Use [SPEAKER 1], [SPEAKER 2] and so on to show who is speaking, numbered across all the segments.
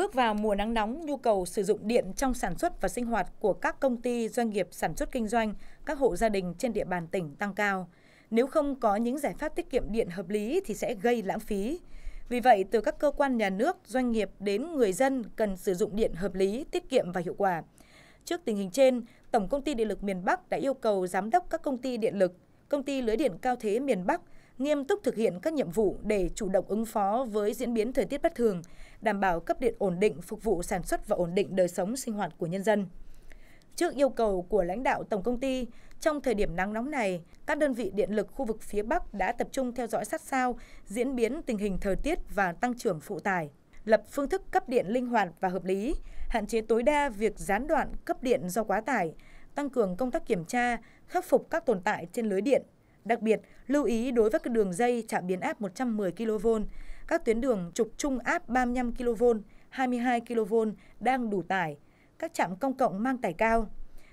[SPEAKER 1] Bước vào mùa nắng nóng, nhu cầu sử dụng điện trong sản xuất và sinh hoạt của các công ty, doanh nghiệp sản xuất kinh doanh, các hộ gia đình trên địa bàn tỉnh tăng cao. Nếu không có những giải pháp tiết kiệm điện hợp lý thì sẽ gây lãng phí. Vì vậy, từ các cơ quan nhà nước, doanh nghiệp đến người dân cần sử dụng điện hợp lý, tiết kiệm và hiệu quả. Trước tình hình trên, Tổng công ty Điện lực miền Bắc đã yêu cầu giám đốc các công ty điện lực, công ty lưới điện cao thế miền Bắc – nghiêm túc thực hiện các nhiệm vụ để chủ động ứng phó với diễn biến thời tiết bất thường, đảm bảo cấp điện ổn định phục vụ sản xuất và ổn định đời sống sinh hoạt của nhân dân. Trước yêu cầu của lãnh đạo tổng công ty, trong thời điểm nắng nóng này, các đơn vị điện lực khu vực phía Bắc đã tập trung theo dõi sát sao diễn biến tình hình thời tiết và tăng trưởng phụ tải, lập phương thức cấp điện linh hoạt và hợp lý, hạn chế tối đa việc gián đoạn cấp điện do quá tải, tăng cường công tác kiểm tra, khắc phục các tồn tại trên lưới điện, Đặc biệt, lưu ý đối với các đường dây chạm biến áp 110 kV, các tuyến đường trục trung áp 35 kV, 22 kV đang đủ tải, các trạm công cộng mang tải cao.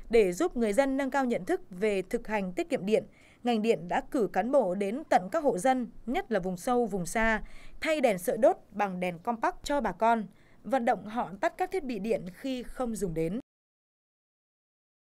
[SPEAKER 1] Để giúp người dân nâng cao nhận thức về thực hành tiết kiệm điện, ngành điện đã cử cán bộ đến tận các hộ dân, nhất là vùng sâu, vùng xa, thay đèn sợi đốt bằng đèn compact cho bà con, vận động họ tắt các thiết bị điện khi không dùng đến.